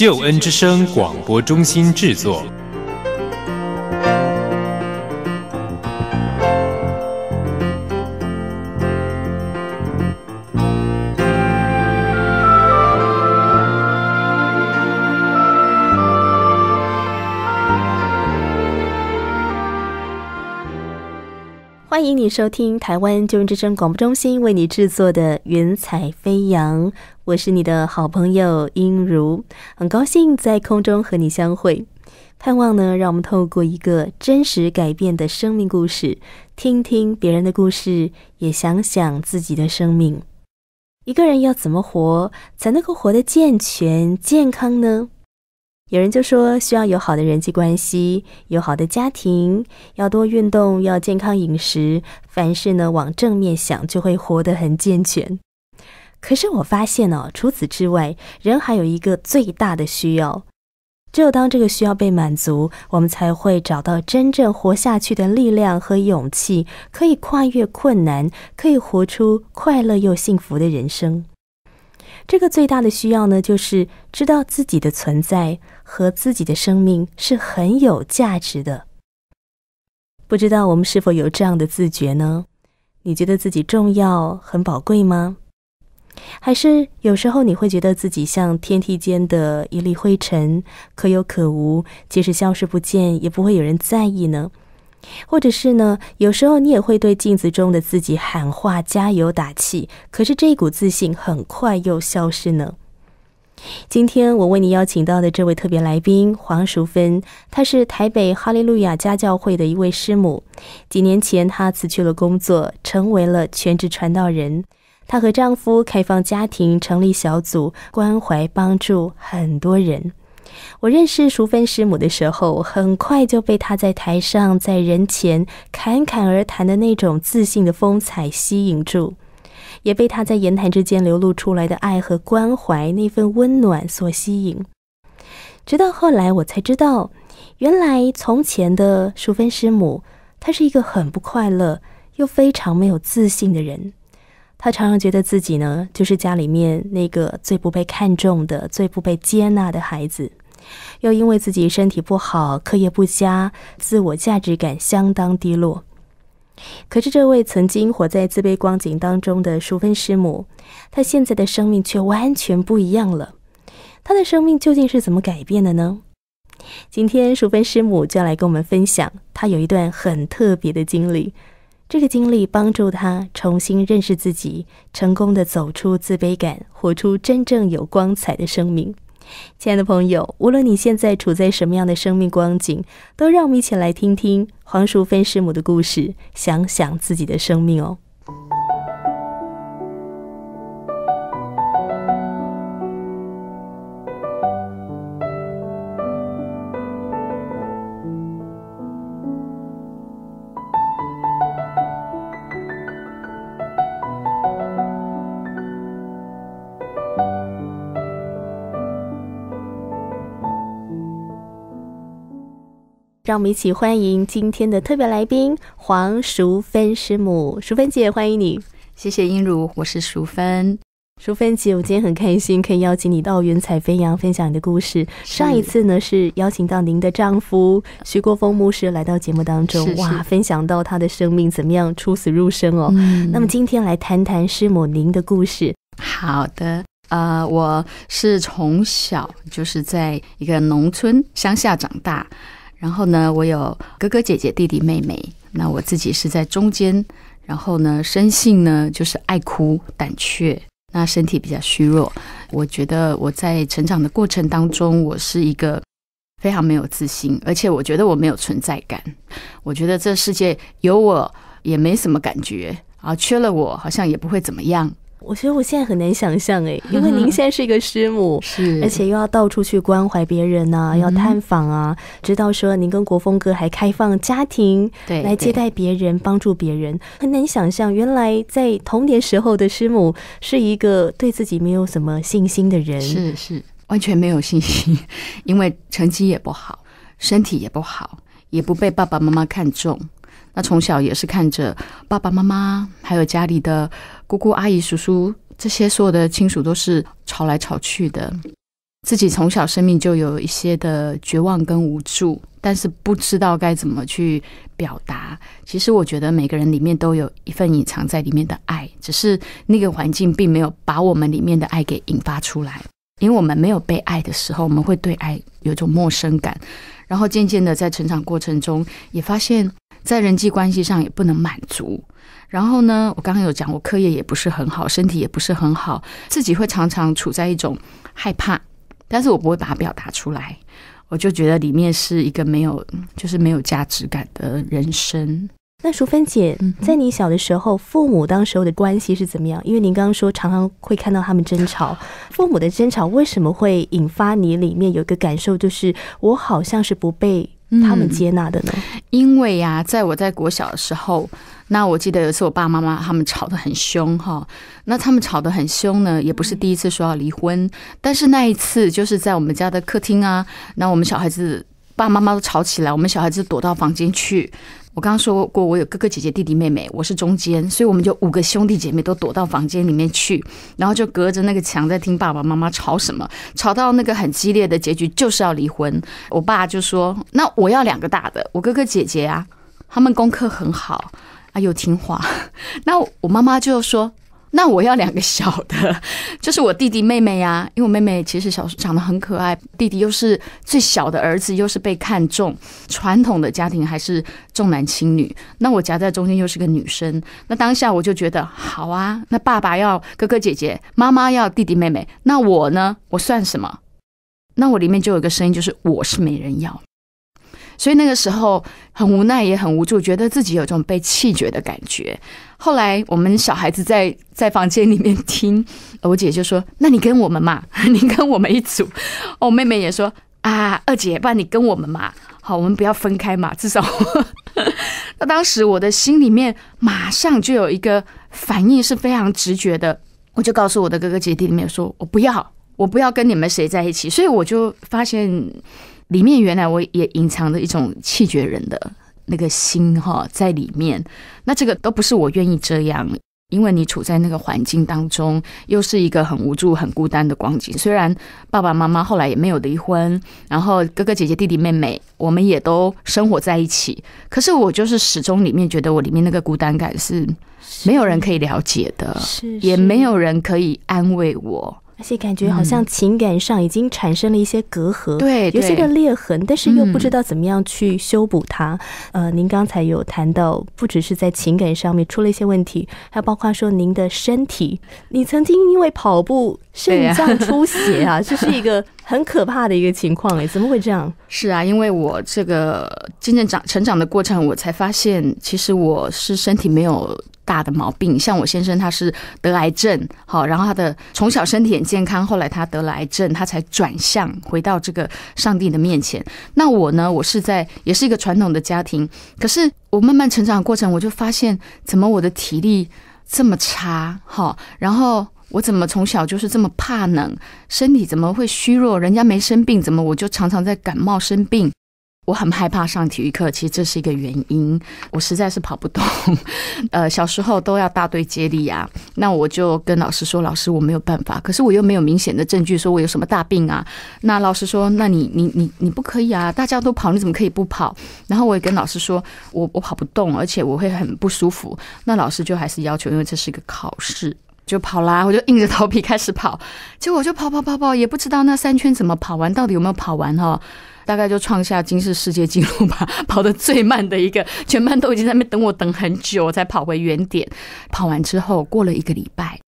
救恩之声广播中心制作。欢迎收听台湾救恩之声广播中心为你制作的《云彩飞扬》，我是你的好朋友音如，很高兴在空中和你相会。盼望呢，让我们透过一个真实改变的生命故事，听听别人的故事，也想想自己的生命。一个人要怎么活才能够活得健全、健康呢？有人就说，需要有好的人际关系，有好的家庭，要多运动，要健康饮食，凡事呢往正面想，就会活得很健全。可是我发现呢，除此之外，人还有一个最大的需要，只有当这个需要被满足，我们才会找到真正活下去的力量和勇气，可以跨越困难，可以活出快乐又幸福的人生。这个最大的需要呢，就是知道自己的存在和自己的生命是很有价值的。不知道我们是否有这样的自觉呢？你觉得自己重要、很宝贵吗？还是有时候你会觉得自己像天地间的一粒灰尘，可有可无，即使消失不见，也不会有人在意呢？或者是呢？有时候你也会对镜子中的自己喊话，加油打气。可是这一股自信很快又消失呢。今天我为你邀请到的这位特别来宾黄淑芬，她是台北哈利路亚家教会的一位师母。几年前她辞去了工作，成为了全职传道人。她和丈夫开放家庭，成立小组，关怀帮助很多人。我认识淑芬师母的时候，很快就被她在台上、在人前侃侃而谈的那种自信的风采吸引住，也被她在言谈之间流露出来的爱和关怀那份温暖所吸引。直到后来，我才知道，原来从前的淑芬师母，她是一个很不快乐又非常没有自信的人。她常常觉得自己呢，就是家里面那个最不被看重的、最不被接纳的孩子。又因为自己身体不好，课业不佳，自我价值感相当低落。可是，这位曾经活在自卑光景当中的淑芬师母，她现在的生命却完全不一样了。她的生命究竟是怎么改变的呢？今天，淑芬师母就要来跟我们分享她有一段很特别的经历。这个经历帮助她重新认识自己，成功的走出自卑感，活出真正有光彩的生命。亲爱的朋友，无论你现在处在什么样的生命光景，都让我们一起来听听黄淑芬师母的故事，想想自己的生命哦。让我们一起欢迎今天的特别来宾黄淑芬师母，淑芬姐，欢迎你！谢谢英如，我是淑芬。淑芬姐，我今天很开心可以邀请你到云彩飞扬分享你的故事。上一次呢是邀请到您的丈夫徐国峰牧师来到节目当中，哇，分享到他的生命怎么样出死入生哦。那么今天来谈谈师母您的故事。好的，呃，我是从小就是在一个农村乡下长大。然后呢，我有哥哥姐姐、弟弟妹妹，那我自己是在中间。然后呢，生性呢就是爱哭、胆怯，那身体比较虚弱。我觉得我在成长的过程当中，我是一个非常没有自信，而且我觉得我没有存在感。我觉得这世界有我也没什么感觉啊，缺了我好像也不会怎么样。我觉得我现在很难想象哎，因为您现在是一个师母，是而且又要到处去关怀别人呢，要探访啊，知道说您跟国风哥还开放家庭，对来接待别人、帮助别人，很难想象原来在童年时候的师母是一个对自己没有什么信心的人，是是完全没有信心，因为成绩也不好，身体也不好，也不被爸爸妈妈看中，那从小也是看着爸爸妈妈还有家里的。姑姑、阿姨、叔叔，这些所有的亲属都是吵来吵去的。自己从小生命就有一些的绝望跟无助，但是不知道该怎么去表达。其实我觉得每个人里面都有一份隐藏在里面的爱，只是那个环境并没有把我们里面的爱给引发出来。因为我们没有被爱的时候，我们会对爱有一种陌生感，然后渐渐的在成长过程中也发现。在人际关系上也不能满足，然后呢，我刚刚有讲，我课业也不是很好，身体也不是很好，自己会常常处在一种害怕，但是我不会把它表达出来，我就觉得里面是一个没有，就是没有价值感的人生。那淑芬姐，在你小的时候，父母当时候的关系是怎么样？因为您刚刚说常常会看到他们争吵，父母的争吵为什么会引发你里面有一个感受，就是我好像是不被。他们接纳的呢？因为呀，在我在国小的时候，那我记得有一次我爸妈妈他们吵得很凶哈，那他们吵得很凶呢，也不是第一次说要离婚，但是那一次就是在我们家的客厅啊，那我们小孩子爸妈妈都吵起来，我们小孩子躲到房间去。我刚刚说过，我有哥哥姐姐弟弟妹妹，我是中间，所以我们就五个兄弟姐妹都躲到房间里面去，然后就隔着那个墙在听爸爸妈妈吵什么，吵到那个很激烈的结局就是要离婚。我爸就说：“那我要两个大的，我哥哥姐姐啊，他们功课很好啊，又听话。”那我妈妈就说。那我要两个小的，就是我弟弟妹妹呀。因为我妹妹其实小，时候长得很可爱，弟弟又是最小的儿子，又是被看中。传统的家庭还是重男轻女，那我夹在中间又是个女生，那当下我就觉得好啊。那爸爸要哥哥姐姐，妈妈要弟弟妹妹，那我呢？我算什么？那我里面就有一个声音，就是我是没人要。所以那个时候很无奈，也很无助，觉得自己有种被气绝的感觉。后来我们小孩子在在房间里面听，我姐就说：“那你跟我们嘛，你跟我们一组。”哦，妹妹也说：“啊，二姐，不然你跟我们嘛，好，我们不要分开嘛，至少。”那当时我的心里面马上就有一个反应是非常直觉的，我就告诉我的哥哥姐弟里面说：“我不要，我不要跟你们谁在一起。”所以我就发现。里面原来我也隐藏着一种气绝人的那个心哈，在里面，那这个都不是我愿意这样，因为你处在那个环境当中，又是一个很无助、很孤单的光景。虽然爸爸妈妈后来也没有离婚，然后哥哥姐姐、弟弟妹妹，我们也都生活在一起，可是我就是始终里面觉得我里面那个孤单感是没有人可以了解的，也没有人可以安慰我。而且感觉好像情感上已经产生了一些隔阂，对，有些个裂痕，但是又不知道怎么样去修补它。呃，您刚才有谈到，不只是在情感上面出了一些问题，还包括说您的身体，你曾经因为跑步肾脏出血啊，这是一个很可怕的一个情况。哎，怎么会这样？是啊，因为我这个渐渐长成长的过程，我才发现，其实我是身体没有。大的毛病，像我先生他是得癌症，好，然后他的从小身体很健康，后来他得了癌症，他才转向回到这个上帝的面前。那我呢，我是在也是一个传统的家庭，可是我慢慢成长过程，我就发现，怎么我的体力这么差，好，然后我怎么从小就是这么怕冷，身体怎么会虚弱？人家没生病，怎么我就常常在感冒生病？我很害怕上体育课，其实这是一个原因，我实在是跑不动。呃，小时候都要大队接力呀，那我就跟老师说：“老师，我没有办法。”可是我又没有明显的证据说我有什么大病啊。那老师说：“那你你你你不可以啊，大家都跑，你怎么可以不跑？”然后我也跟老师说：“我我跑不动，而且我会很不舒服。”那老师就还是要求，因为这是一个考试，就跑啦。我就硬着头皮开始跑，结果我就跑跑跑跑，也不知道那三圈怎么跑完，到底有没有跑完哦。大概就创下今世世界纪录吧，跑的最慢的一个，全班都已经在那等我，等很久才跑回原点。跑完之后，过了一个礼拜，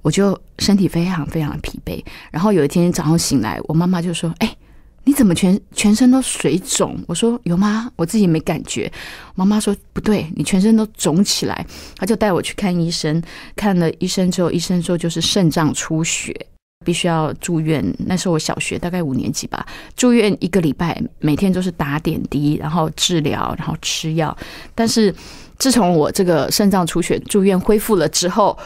我就身体非常非常疲惫。然后有一天早上醒来，我妈妈就说：“哎，你怎么全全身都水肿？”我说：“有吗？我自己没感觉。”妈妈说：“不对，你全身都肿起来。”她就带我去看医生，看了医生之后，医生说就是肾脏出血。必须要住院，那是我小学大概五年级吧。住院一个礼拜，每天都是打点滴，然后治疗，然后吃药。但是自从我这个肾脏出血住院恢复了之后，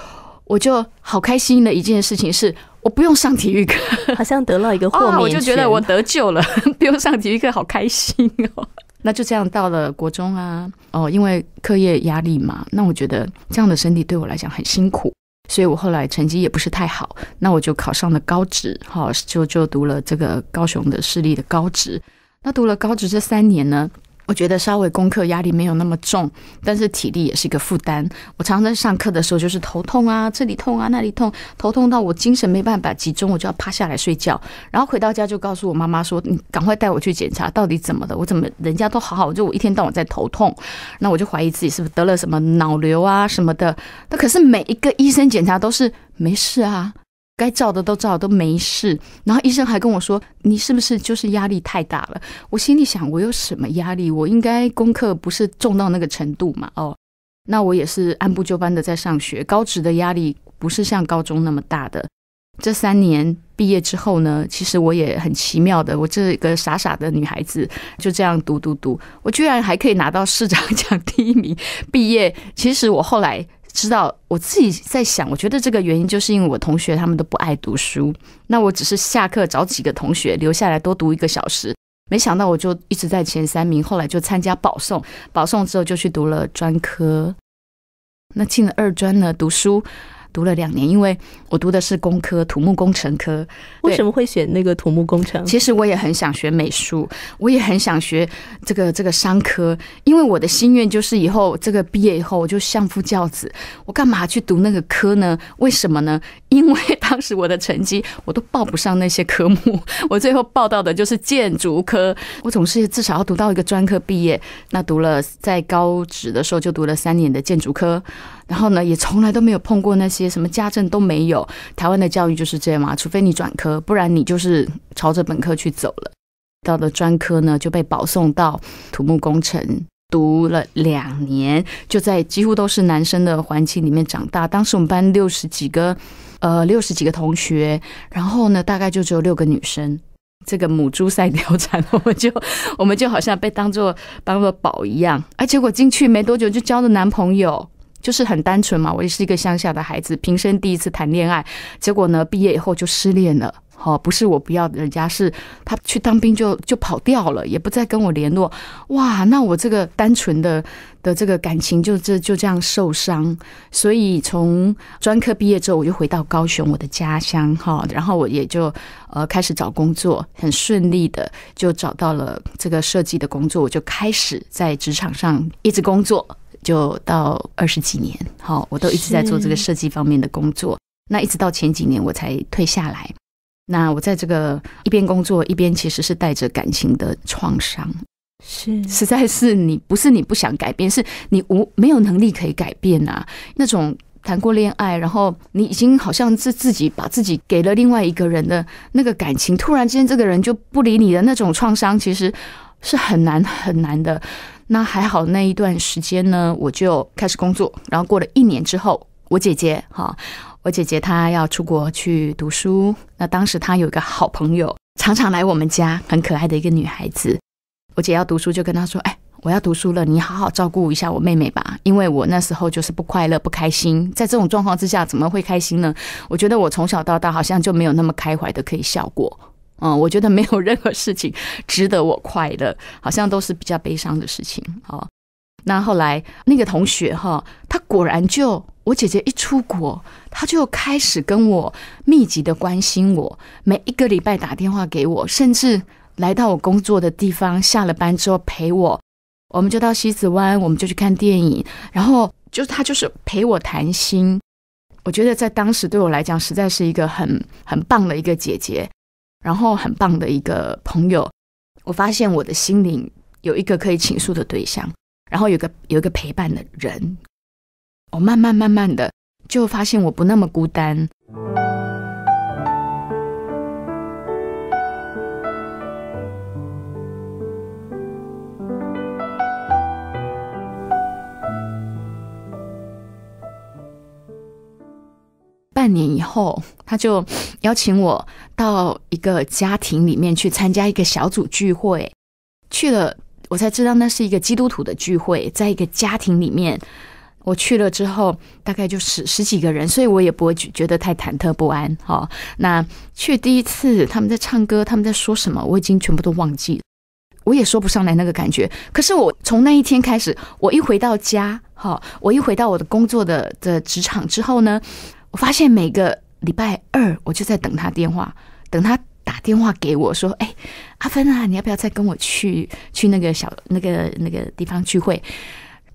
我就好开心的一件事情是，我不用上体育课，好像得到一个豁免 我就觉得我得救了，不用上体育课，好开心哦。那就这样到了国中啊，哦，因为课业压力嘛，那我觉得这样的身体对我来讲很辛苦。所以我后来成绩也不是太好，那我就考上了高职，哈，就就读了这个高雄的市立的高职。那读了高职这三年呢？我觉得稍微功课压力没有那么重，但是体力也是一个负担。我常常在上课的时候就是头痛啊，这里痛啊，那里痛，头痛到我精神没办法集中，我就要趴下来睡觉。然后回到家就告诉我妈妈说：“你赶快带我去检查，到底怎么了？我怎么人家都好好，就我一天到晚在头痛。”那我就怀疑自己是不是得了什么脑瘤啊什么的。那可是每一个医生检查都是没事啊。该照的都照，都没事。然后医生还跟我说：“你是不是就是压力太大了？”我心里想：“我有什么压力？我应该功课不是重到那个程度嘛？哦，那我也是按部就班的在上学。高职的压力不是像高中那么大的。这三年毕业之后呢，其实我也很奇妙的，我这个傻傻的女孩子就这样读读读，我居然还可以拿到市长奖第一名。毕业，其实我后来。知道我自己在想，我觉得这个原因就是因为我同学他们都不爱读书，那我只是下课找几个同学留下来多读一个小时，没想到我就一直在前三名，后来就参加保送，保送之后就去读了专科，那进了二专呢，读书。读了两年，因为我读的是工科土木工程科。为什么会选那个土木工程？其实我也很想学美术，我也很想学这个这个商科，因为我的心愿就是以后这个毕业以后我就相夫教子。我干嘛去读那个科呢？为什么呢？因为当时我的成绩我都报不上那些科目，我最后报到的就是建筑科。我总是至少要读到一个专科毕业。那读了在高职的时候就读了三年的建筑科。然后呢，也从来都没有碰过那些什么家政都没有。台湾的教育就是这样嘛，除非你转科，不然你就是朝着本科去走了。到了专科呢，就被保送到土木工程读了两年，就在几乎都是男生的环境里面长大。当时我们班六十几个，呃，六十几个同学，然后呢，大概就只有六个女生。这个母猪赛貂蝉，我们就 我们就好像被当做当做宝一样。而结果进去没多久就交了男朋友。就是很单纯嘛，我也是一个乡下的孩子，平生第一次谈恋爱，结果呢，毕业以后就失恋了。哦，不是我不要人家，是他去当兵就就跑掉了，也不再跟我联络。哇，那我这个单纯的的这个感情就这就这样受伤。所以从专科毕业之后，我就回到高雄我的家乡哈，然后我也就呃开始找工作，很顺利的就找到了这个设计的工作，我就开始在职场上一直工作。就到二十几年，好，我都一直在做这个设计方面的工作。那一直到前几年我才退下来。那我在这个一边工作一边其实是带着感情的创伤，是实在是你不是你不想改变，是你无没有能力可以改变啊。那种谈过恋爱，然后你已经好像是自己把自己给了另外一个人的那个感情，突然间这个人就不理你的那种创伤，其实是很难很难的。那还好，那一段时间呢，我就开始工作。然后过了一年之后，我姐姐哈，我姐姐她要出国去读书。那当时她有一个好朋友，常常来我们家，很可爱的一个女孩子。我姐要读书，就跟她说：“哎，我要读书了，你好好照顾一下我妹妹吧。”因为我那时候就是不快乐、不开心。在这种状况之下，怎么会开心呢？我觉得我从小到大好像就没有那么开怀的可以笑过。嗯，我觉得没有任何事情值得我快乐，好像都是比较悲伤的事情。哦，那后来那个同学哈，他果然就我姐姐一出国，他就开始跟我密集的关心我，每一个礼拜打电话给我，甚至来到我工作的地方，下了班之后陪我。我们就到西子湾，我们就去看电影，然后就他就是陪我谈心。我觉得在当时对我来讲，实在是一个很很棒的一个姐姐。然后很棒的一个朋友，我发现我的心灵有一个可以倾诉的对象，然后有个有一个陪伴的人，我慢慢慢慢的就发现我不那么孤单。半年以后，他就邀请我到一个家庭里面去参加一个小组聚会。去了，我才知道那是一个基督徒的聚会，在一个家庭里面。我去了之后，大概就十十几个人，所以我也不会觉得太忐忑不安。哈，那去第一次，他们在唱歌，他们在说什么，我已经全部都忘记了，我也说不上来那个感觉。可是我从那一天开始，我一回到家，哈，我一回到我的工作的的职场之后呢？我发现每个礼拜二，我就在等他电话，等他打电话给我说：“哎，阿芬啊，你要不要再跟我去去那个小那个那个地方聚会？”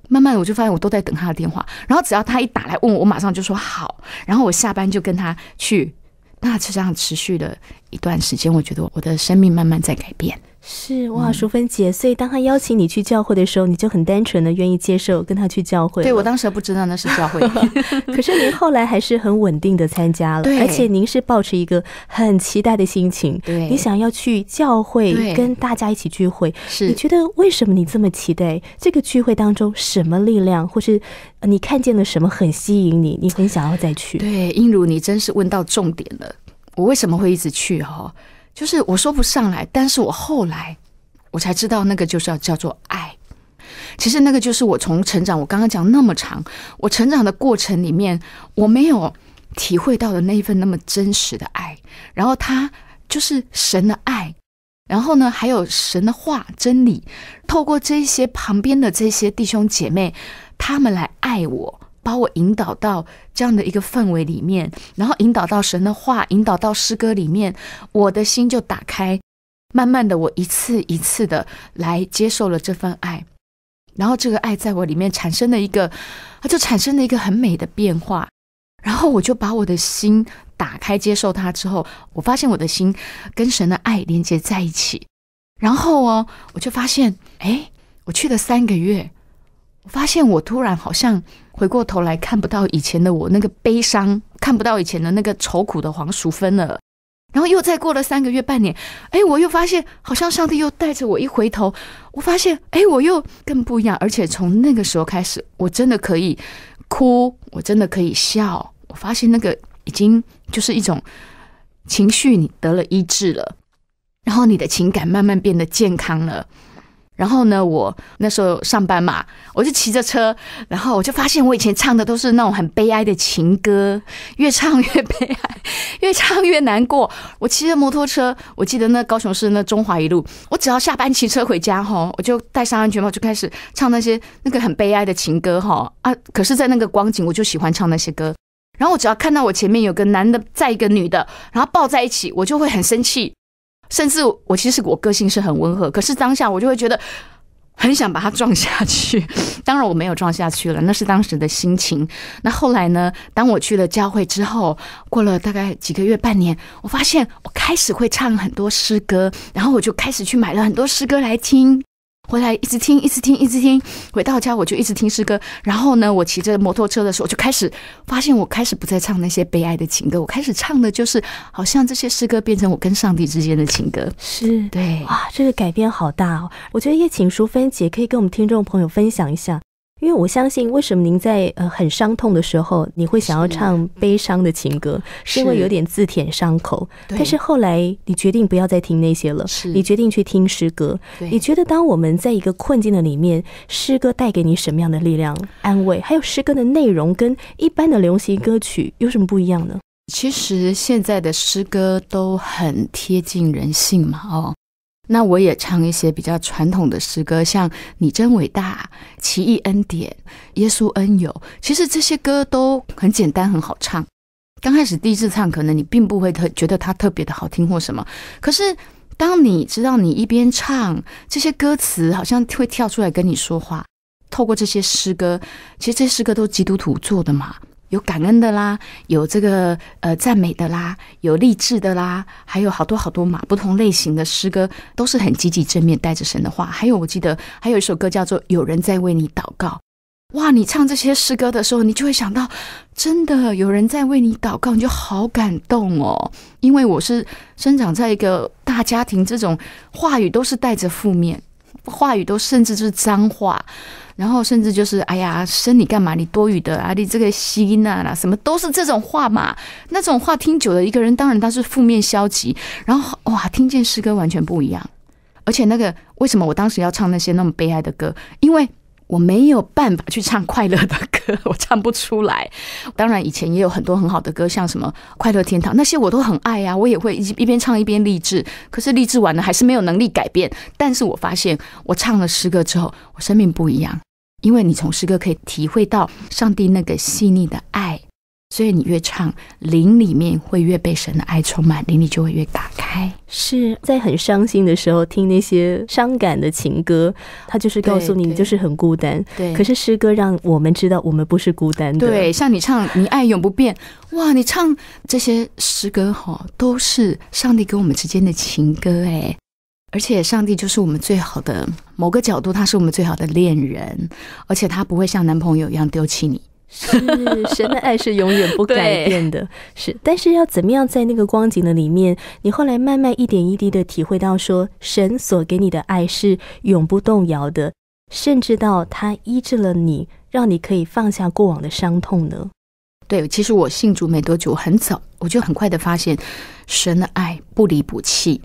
慢慢的，我就发现我都在等他的电话。然后只要他一打来问我，我马上就说好。然后我下班就跟他去。那就这样持续了一段时间，我觉得我的生命慢慢在改变。是哇，淑芬姐，所以当他邀请你去教会的时候，你就很单纯的愿意接受，跟他去教会。对，我当时不知道那是教会，可是您后来还是很稳定的参加了，而且您是保持一个很期待的心情。对，你想要去教会跟大家一起聚会，是？你觉得为什么你这么期待这个聚会当中什么力量，或是你看见了什么很吸引你，你很想要再去？对，英如，你真是问到重点了。我为什么会一直去哈？就是我说不上来，但是我后来我才知道，那个就是要叫做爱。其实那个就是我从成长，我刚刚讲那么长，我成长的过程里面，我没有体会到的那一份那么真实的爱。然后他就是神的爱，然后呢，还有神的话、真理，透过这些旁边的这些弟兄姐妹，他们来爱我。把我引导到这样的一个氛围里面，然后引导到神的话，引导到诗歌里面，我的心就打开。慢慢的，我一次一次的来接受了这份爱，然后这个爱在我里面产生了一个，就产生了一个很美的变化。然后我就把我的心打开，接受它之后，我发现我的心跟神的爱连接在一起。然后哦，我就发现，哎，我去了三个月。我发现我突然好像回过头来看不到以前的我那个悲伤，看不到以前的那个愁苦的黄淑芬了。然后又再过了三个月半年，哎，我又发现好像上帝又带着我一回头，我发现哎，我又更不一样。而且从那个时候开始，我真的可以哭，我真的可以笑。我发现那个已经就是一种情绪，你得了医治了，然后你的情感慢慢变得健康了。然后呢，我那时候上班嘛，我就骑着车，然后我就发现我以前唱的都是那种很悲哀的情歌，越唱越悲哀，越唱越难过。我骑着摩托车，我记得那高雄市那中华一路，我只要下班骑车回家哈，我就戴上安全帽，就开始唱那些那个很悲哀的情歌哈啊！可是，在那个光景，我就喜欢唱那些歌。然后我只要看到我前面有个男的载一个女的，然后抱在一起，我就会很生气。甚至我其实我个性是很温和，可是当下我就会觉得很想把它撞下去。当然我没有撞下去了，那是当时的心情。那后来呢？当我去了教会之后，过了大概几个月、半年，我发现我开始会唱很多诗歌，然后我就开始去买了很多诗歌来听。回来一直听，一直听，一直听。回到家我就一直听诗歌。然后呢，我骑着摩托车的时候，我就开始发现，我开始不再唱那些悲哀的情歌，我开始唱的就是，好像这些诗歌变成我跟上帝之间的情歌。是，对，哇，这个改变好大哦！我觉得叶请淑芬姐可以跟我们听众朋友分享一下。因为我相信，为什么您在呃很伤痛的时候，你会想要唱悲伤的情歌，是因为有点自舔伤口。但是后来你决定不要再听那些了，你决定去听诗歌。你觉得当我们在一个困境的里面，诗歌带给你什么样的力量、安慰？还有诗歌的内容跟一般的流行歌曲有什么不一样呢？其实现在的诗歌都很贴近人性嘛，哦。那我也唱一些比较传统的诗歌，像《你真伟大》《奇异恩典》《耶稣恩友》。其实这些歌都很简单，很好唱。刚开始第一次唱，可能你并不会特觉得它特别的好听或什么。可是当你知道你一边唱这些歌词，好像会跳出来跟你说话。透过这些诗歌，其实这些诗歌都是基督徒做的嘛。有感恩的啦，有这个呃赞美的啦，有励志的啦，还有好多好多嘛不同类型的诗歌，都是很积极正面，带着神的话。还有我记得还有一首歌叫做《有人在为你祷告》。哇，你唱这些诗歌的时候，你就会想到真的有人在为你祷告，你就好感动哦。因为我是生长在一个大家庭，这种话语都是带着负面，话语都甚至就是脏话。然后甚至就是哎呀，生你干嘛？你多余的啊！你这个吸因啊啦，什么都是这种话嘛。那种话听久了，一个人当然他是负面消极。然后哇，听见诗歌完全不一样。而且那个为什么我当时要唱那些那么悲哀的歌？因为我没有办法去唱快乐的歌，我唱不出来。当然以前也有很多很好的歌，像什么《快乐天堂》，那些我都很爱呀。我也会一一边唱一边励志。可是励志完了还是没有能力改变。但是我发现，我唱了诗歌之后，我生命不一样。因为你从诗歌可以体会到上帝那个细腻的爱，所以你越唱灵里面会越被神的爱充满，灵里就会越打开。是在很伤心的时候听那些伤感的情歌，他就是告诉你你就是很孤单。对，可是诗歌让我们知道我们不是孤单。对，像你唱你爱永不变，哇，你唱这些诗歌哈，都是上帝跟我们之间的情歌哎。而且上帝就是我们最好的某个角度，他是我们最好的恋人，而且他不会像男朋友一样丢弃你。是神的爱是永远不改变的，是。但是要怎么样在那个光景的里面，你后来慢慢一点一滴的体会到，说神所给你的爱是永不动摇的，甚至到他医治了你，让你可以放下过往的伤痛呢？对，其实我信主没多久，很早我就很快的发现神的爱不离不弃。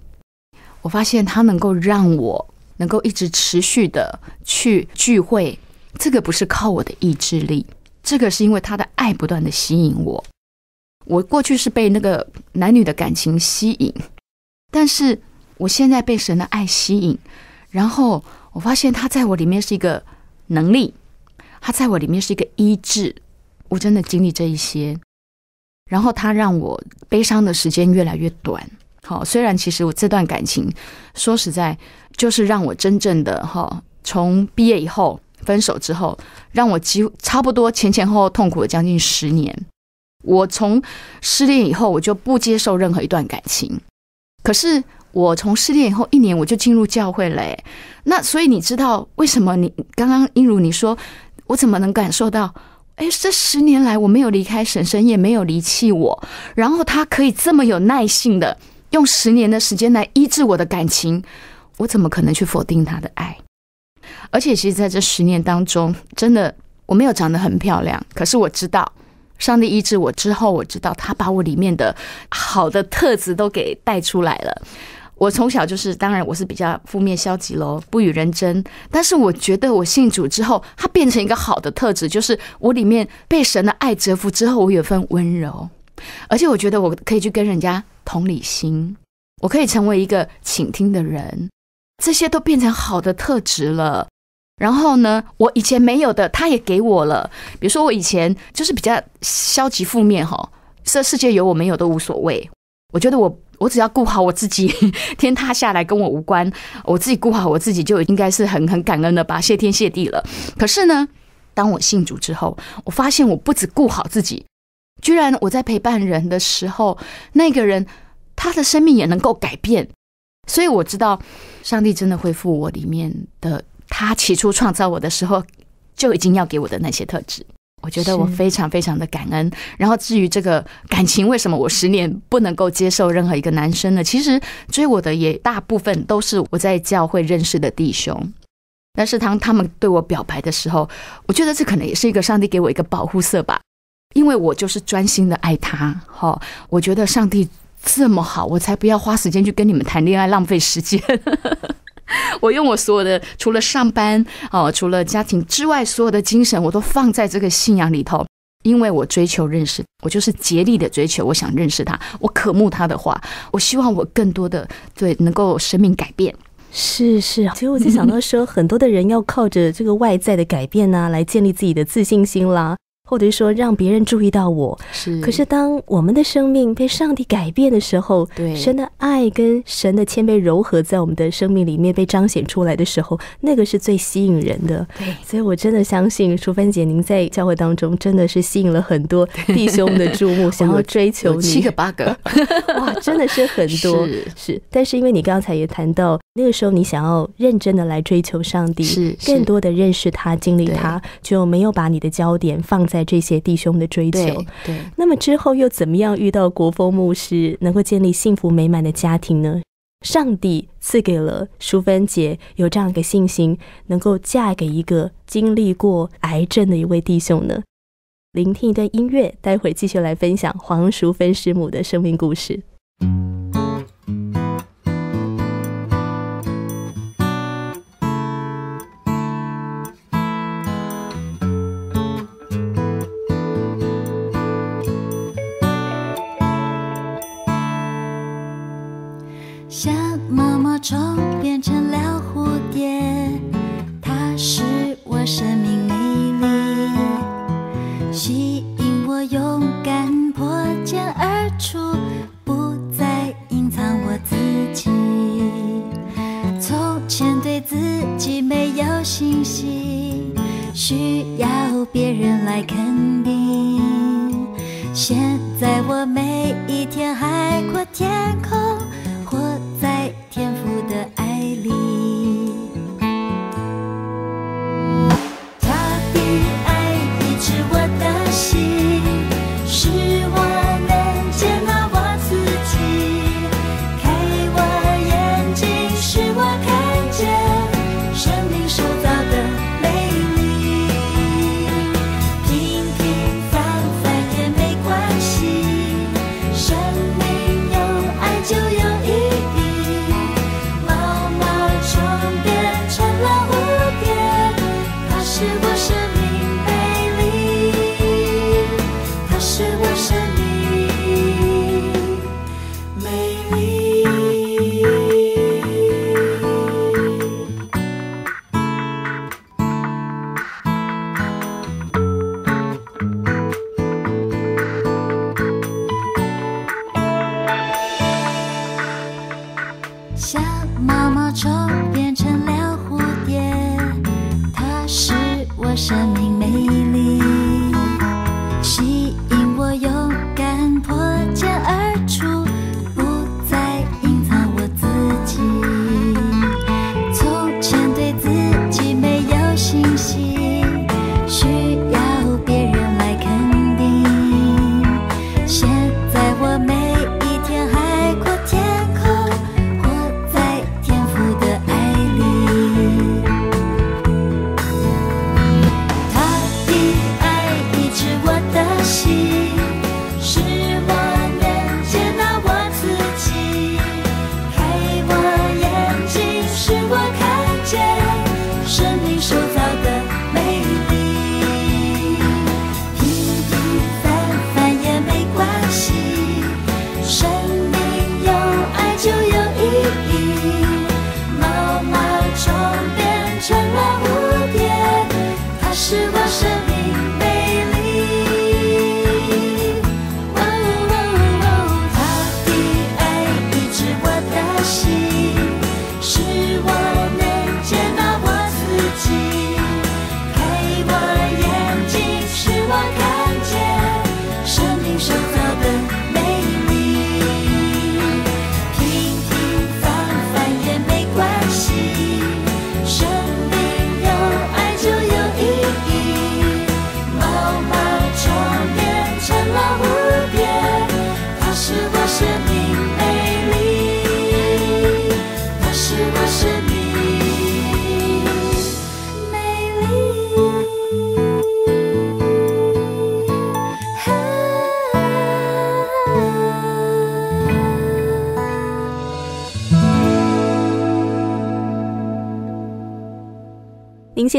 我发现他能够让我能够一直持续的去聚会，这个不是靠我的意志力，这个是因为他的爱不断的吸引我。我过去是被那个男女的感情吸引，但是我现在被神的爱吸引。然后我发现他在我里面是一个能力，他在我里面是一个医治。我真的经历这一些，然后他让我悲伤的时间越来越短。好，虽然其实我这段感情，说实在，就是让我真正的哈，从毕业以后分手之后，让我几乎差不多前前后后痛苦了将近十年。我从失恋以后，我就不接受任何一段感情。可是我从失恋以后一年，我就进入教会嘞。那所以你知道为什么你刚刚英如你说我怎么能感受到？哎，这十年来我没有离开婶婶，也没有离弃我，然后他可以这么有耐性的。用十年的时间来医治我的感情，我怎么可能去否定他的爱？而且，其实在这十年当中，真的我没有长得很漂亮。可是我知道，上帝医治我之后，我知道他把我里面的好的特质都给带出来了。我从小就是，当然我是比较负面、消极喽，不与人争。但是我觉得我信主之后，它变成一个好的特质，就是我里面被神的爱折服之后，我有份温柔。而且我觉得我可以去跟人家同理心，我可以成为一个倾听的人，这些都变成好的特质了。然后呢，我以前没有的，他也给我了。比如说，我以前就是比较消极负面，哈，这世界有我没有都无所谓。我觉得我我只要顾好我自己，天塌下来跟我无关，我自己顾好我自己就应该是很很感恩的吧，谢天谢地了。可是呢，当我信主之后，我发现我不只顾好自己。居然我在陪伴人的时候，那个人他的生命也能够改变，所以我知道上帝真的恢复我里面的他起初创造我的时候就已经要给我的那些特质。我觉得我非常非常的感恩。然后至于这个感情，为什么我十年不能够接受任何一个男生呢？其实追我的也大部分都是我在教会认识的弟兄，但是当他们对我表白的时候，我觉得这可能也是一个上帝给我一个保护色吧。因为我就是专心的爱他，哈！我觉得上帝这么好，我才不要花时间去跟你们谈恋爱，浪费时间。我用我所有的，除了上班哦，除了家庭之外，所有的精神，我都放在这个信仰里头。因为我追求认识，我就是竭力的追求，我想认识他，我渴慕他的话，我希望我更多的对能够生命改变。是是所其实我想到说，很多的人要靠着这个外在的改变呢，来建立自己的自信心啦。或者说让别人注意到我，是。可是当我们的生命被上帝改变的时候，对神的爱跟神的谦卑柔和在我们的生命里面被彰显出来的时候，那个是最吸引人的。对，所以我真的相信淑芬姐，您在教会当中真的是吸引了很多弟兄的注目，想要追求你七个八个 哇，真的是很多是。但是因为你刚才也谈到那个时候，你想要认真的来追求上帝，是更多的认识他、经历他，就没有把你的焦点放在。这些弟兄的追求，对，那么之后又怎么样遇到国风牧师，能够建立幸福美满的家庭呢？上帝赐给了淑芬姐有这样一个信心，能够嫁给一个经历过癌症的一位弟兄呢？聆听一段音乐，待会继续来分享黄淑芬师母的生命故事。虫变成了蝴蝶，它是我生命美丽，吸引我勇敢破茧而出，不再隐藏我自己。从前对自己没有信心，需要别人来肯定。现在我每一天海阔天空。天赋。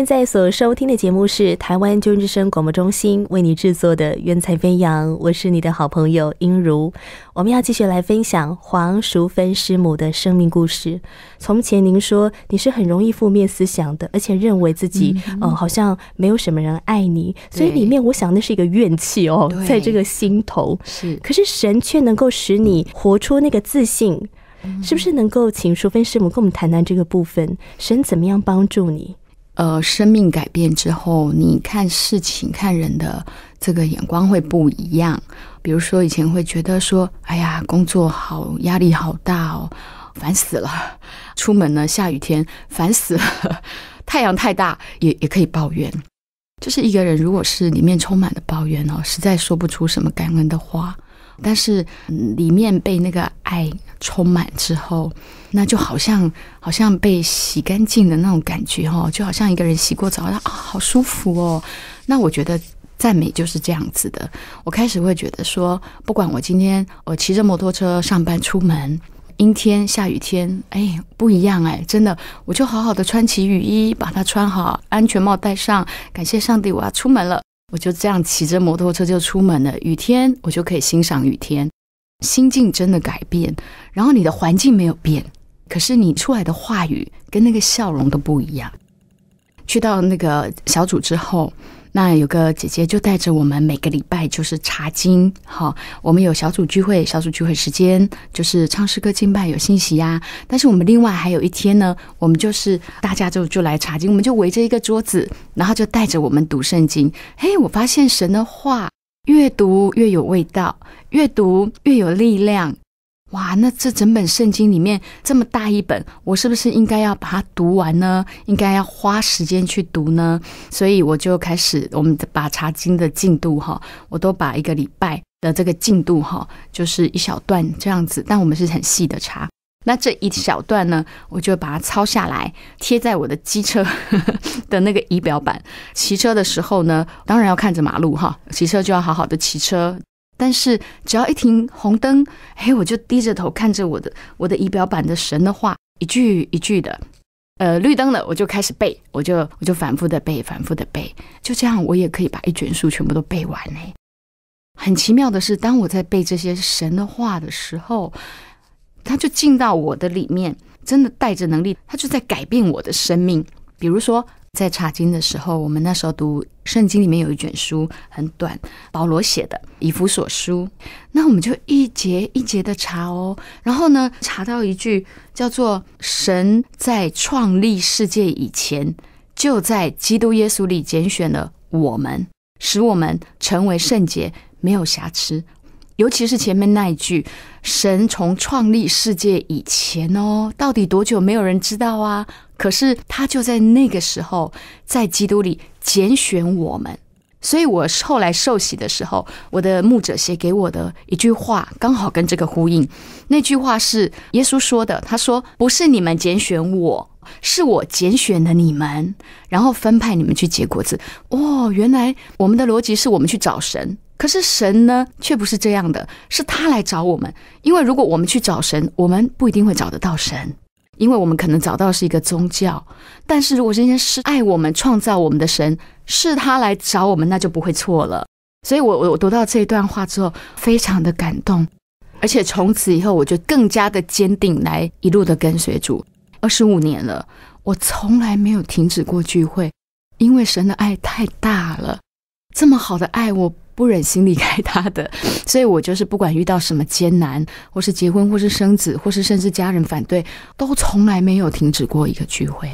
现在所收听的节目是台湾军之声广播中心为你制作的《原彩飞扬》，我是你的好朋友英如。我们要继续来分享黄淑芬师母的生命故事。从前您说你是很容易负面思想的，而且认为自己嗯好像没有什么人爱你，所以里面我想那是一个怨气哦，在这个心头。是，可是神却能够使你活出那个自信，是不是能够请淑芬师母跟我们谈谈这个部分？神怎么样帮助你？呃，生命改变之后，你看事情、看人的这个眼光会不一样。比如说，以前会觉得说：“哎呀，工作好，压力好大哦，烦死了。”出门呢，下雨天烦死了，太阳太大也也可以抱怨。就是一个人如果是里面充满了抱怨哦，实在说不出什么感恩的话。但是里面被那个爱充满之后，那就好像好像被洗干净的那种感觉哦，就好像一个人洗过澡，啊，好舒服哦。那我觉得赞美就是这样子的。我开始会觉得说，不管我今天我骑着摩托车上班出门，阴天下雨天，哎，不一样哎，真的，我就好好的穿起雨衣，把它穿好，安全帽戴上，感谢上帝，我要出门了。我就这样骑着摩托车就出门了。雨天，我就可以欣赏雨天，心境真的改变。然后你的环境没有变，可是你出来的话语跟那个笑容都不一样。去到那个小组之后。那有个姐姐就带着我们每个礼拜就是查经，好，我们有小组聚会，小组聚会时间就是唱诗歌敬拜，有信息呀。但是我们另外还有一天呢，我们就是大家就就来查经，我们就围着一个桌子，然后就带着我们读圣经。嘿，我发现神的话越读越有味道，越读越有力量。哇，那这整本圣经里面这么大一本，我是不是应该要把它读完呢？应该要花时间去读呢？所以我就开始，我们把查经的进度哈，我都把一个礼拜的这个进度哈，就是一小段这样子。但我们是很细的查，那这一小段呢，我就把它抄下来，贴在我的机车 的那个仪表板。骑车的时候呢，当然要看着马路哈，骑车就要好好的骑车。但是只要一停红灯，嘿，我就低着头看着我的我的仪表板的神的话，一句一句的，呃，绿灯了我就开始背，我就我就反复的背，反复的背，就这样我也可以把一卷书全部都背完哎。很奇妙的是，当我在背这些神的话的时候，他就进到我的里面，真的带着能力，他就在改变我的生命。比如说。在查经的时候，我们那时候读圣经，里面有一卷书很短，保罗写的《以弗所书》，那我们就一节一节的查哦。然后呢，查到一句叫做“神在创立世界以前，就在基督耶稣里拣选了我们，使我们成为圣洁，没有瑕疵”，尤其是前面那一句。神从创立世界以前哦，到底多久没有人知道啊？可是他就在那个时候，在基督里拣选我们。所以我后来受洗的时候，我的牧者写给我的一句话，刚好跟这个呼应。那句话是耶稣说的，他说：“不是你们拣选我，是我拣选了你们，然后分派你们去结果子。”哦，原来我们的逻辑是我们去找神。可是神呢，却不是这样的，是他来找我们。因为如果我们去找神，我们不一定会找得到神，因为我们可能找到是一个宗教。但是如果今天是爱我们、创造我们的神，是他来找我们，那就不会错了。所以，我我读到这一段话之后，非常的感动，而且从此以后，我就更加的坚定，来一路的跟随主。二十五年了，我从来没有停止过聚会，因为神的爱太大了，这么好的爱，我。不忍心离开他的，所以我就是不管遇到什么艰难，或是结婚，或是生子，或是甚至家人反对，都从来没有停止过一个聚会。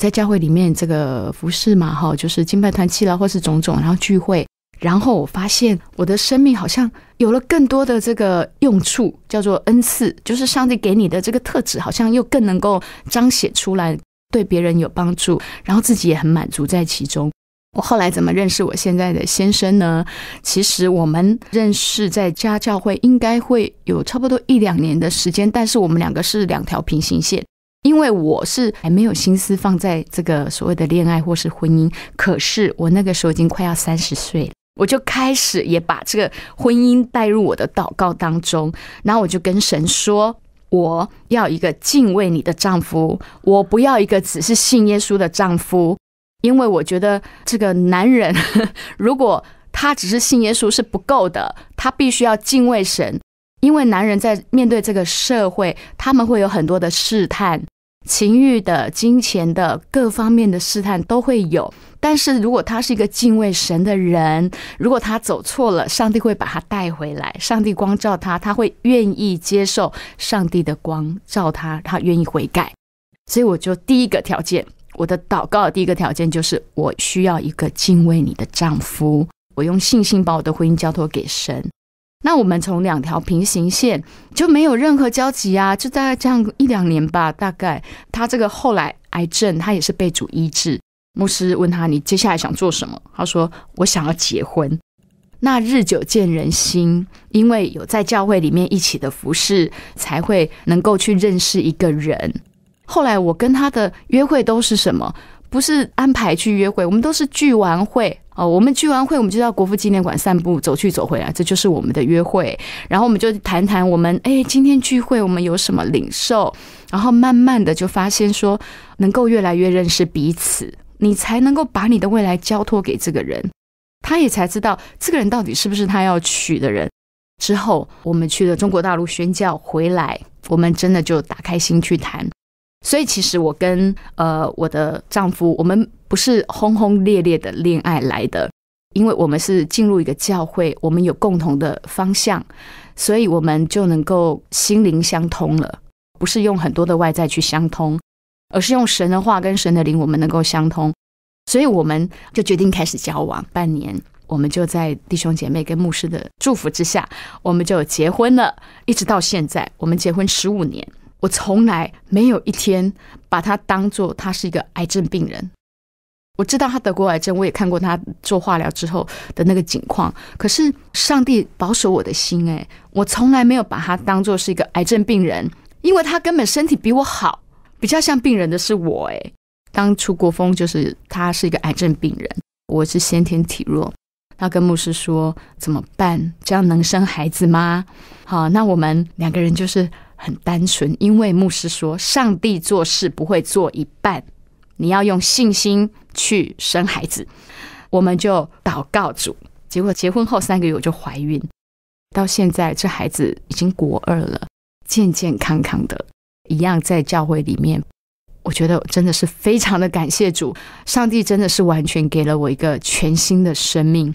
在教会里面，这个服饰嘛，哈，就是敬拜团契了，或是种种，然后聚会。然后我发现，我的生命好像有了更多的这个用处，叫做恩赐，就是上帝给你的这个特质，好像又更能够彰显出来，对别人有帮助，然后自己也很满足在其中。我后来怎么认识我现在的先生呢？其实我们认识在家教会，应该会有差不多一两年的时间。但是我们两个是两条平行线，因为我是还没有心思放在这个所谓的恋爱或是婚姻。可是我那个时候已经快要三十岁了，我就开始也把这个婚姻带入我的祷告当中。然后我就跟神说：“我要一个敬畏你的丈夫，我不要一个只是信耶稣的丈夫。”因为我觉得这个男人，如果他只是信耶稣是不够的，他必须要敬畏神。因为男人在面对这个社会，他们会有很多的试探，情欲的、金钱的各方面的试探都会有。但是如果他是一个敬畏神的人，如果他走错了，上帝会把他带回来，上帝光照他，他会愿意接受上帝的光照他，他愿意悔改。所以我就第一个条件。我的祷告的第一个条件就是，我需要一个敬畏你的丈夫。我用信心把我的婚姻交托给神。那我们从两条平行线就没有任何交集啊！就大概这样一两年吧，大概他这个后来癌症，他也是被主医治。牧师问他：“你接下来想做什么？”他说：“我想要结婚。”那日久见人心，因为有在教会里面一起的服侍，才会能够去认识一个人。后来我跟他的约会都是什么？不是安排去约会，我们都是聚完会哦。我们聚完会，我们就到国父纪念馆散步，走去走回来，这就是我们的约会。然后我们就谈谈我们，哎，今天聚会我们有什么领受？然后慢慢的就发现说，能够越来越认识彼此，你才能够把你的未来交托给这个人，他也才知道这个人到底是不是他要娶的人。之后我们去了中国大陆宣教回来，我们真的就打开心去谈。所以其实我跟呃我的丈夫，我们不是轰轰烈烈的恋爱来的，因为我们是进入一个教会，我们有共同的方向，所以我们就能够心灵相通了。不是用很多的外在去相通，而是用神的话跟神的灵，我们能够相通，所以我们就决定开始交往。半年，我们就在弟兄姐妹跟牧师的祝福之下，我们就结婚了。一直到现在，我们结婚十五年。我从来没有一天把他当做他是一个癌症病人。我知道他得过癌症，我也看过他做化疗之后的那个景况。可是上帝保守我的心，诶，我从来没有把他当做是一个癌症病人，因为他根本身体比我好，比较像病人的是我。诶，当初国风就是他是一个癌症病人，我是先天体弱。他跟牧师说怎么办？这样能生孩子吗？好，那我们两个人就是。很单纯，因为牧师说上帝做事不会做一半，你要用信心去生孩子。我们就祷告主，结果结婚后三个月我就怀孕，到现在这孩子已经国二了，健健康康的，一样在教会里面。我觉得真的是非常的感谢主，上帝真的是完全给了我一个全新的生命，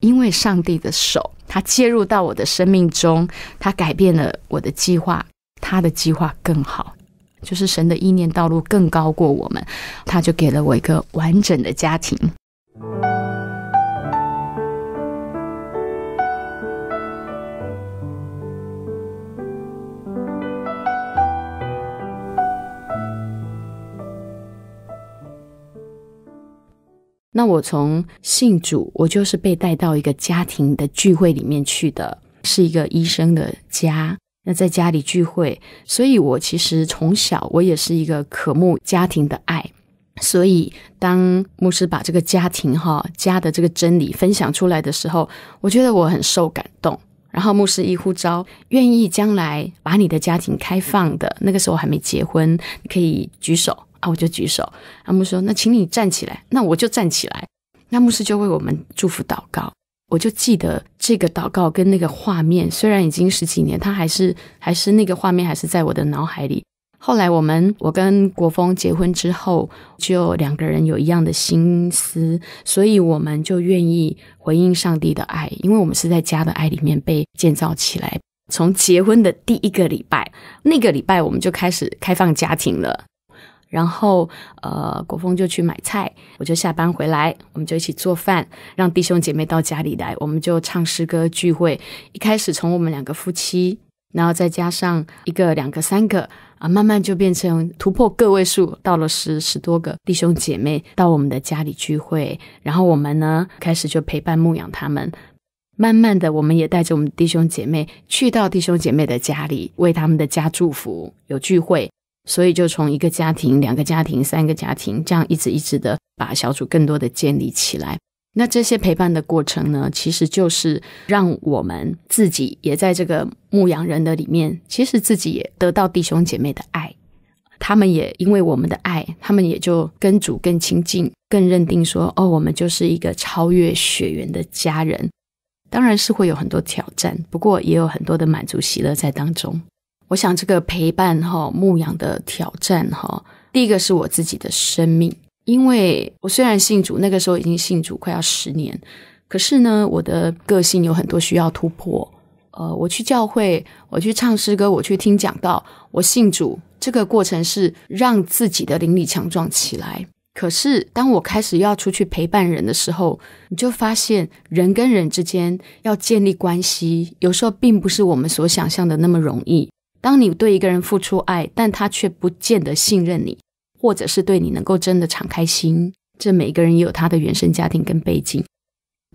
因为上帝的手他介入到我的生命中，他改变了我的计划。他的计划更好，就是神的意念道路更高过我们，他就给了我一个完整的家庭。那我从信主，我就是被带到一个家庭的聚会里面去的，是一个医生的家。那在家里聚会，所以我其实从小我也是一个渴慕家庭的爱，所以当牧师把这个家庭哈家的这个真理分享出来的时候，我觉得我很受感动。然后牧师一呼召，愿意将来把你的家庭开放的那个时候还没结婚，你可以举手啊，我就举手。阿木说：“那请你站起来。”那我就站起来。那牧师就为我们祝福祷告。我就记得这个祷告跟那个画面，虽然已经十几年，它还是还是那个画面，还是在我的脑海里。后来我们，我跟国峰结婚之后，就两个人有一样的心思，所以我们就愿意回应上帝的爱，因为我们是在家的爱里面被建造起来。从结婚的第一个礼拜，那个礼拜我们就开始开放家庭了。然后，呃，国峰就去买菜，我就下班回来，我们就一起做饭，让弟兄姐妹到家里来，我们就唱诗歌聚会。一开始从我们两个夫妻，然后再加上一个、两个、三个啊，慢慢就变成突破个位数，到了十十多个弟兄姐妹到我们的家里聚会。然后我们呢，开始就陪伴牧养他们。慢慢的，我们也带着我们弟兄姐妹去到弟兄姐妹的家里，为他们的家祝福，有聚会。所以就从一个家庭、两个家庭、三个家庭这样一直一直的把小组更多的建立起来。那这些陪伴的过程呢，其实就是让我们自己也在这个牧羊人的里面，其实自己也得到弟兄姐妹的爱，他们也因为我们的爱，他们也就跟主更亲近，更认定说，哦，我们就是一个超越血缘的家人。当然是会有很多挑战，不过也有很多的满足喜乐在当中。我想这个陪伴哈牧羊的挑战哈，第一个是我自己的生命，因为我虽然信主，那个时候已经信主快要十年，可是呢，我的个性有很多需要突破。呃，我去教会，我去唱诗歌，我去听讲道，我信主这个过程是让自己的灵力强壮起来。可是当我开始要出去陪伴人的时候，你就发现人跟人之间要建立关系，有时候并不是我们所想象的那么容易。当你对一个人付出爱，但他却不见得信任你，或者是对你能够真的敞开心，这每个人有他的原生家庭跟背景。